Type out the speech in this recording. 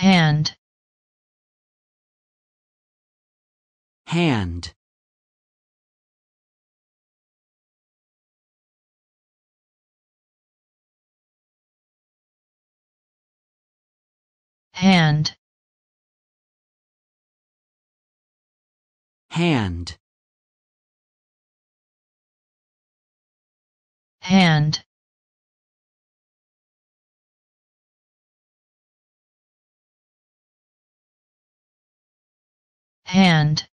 hand hand hand hand hand Hand.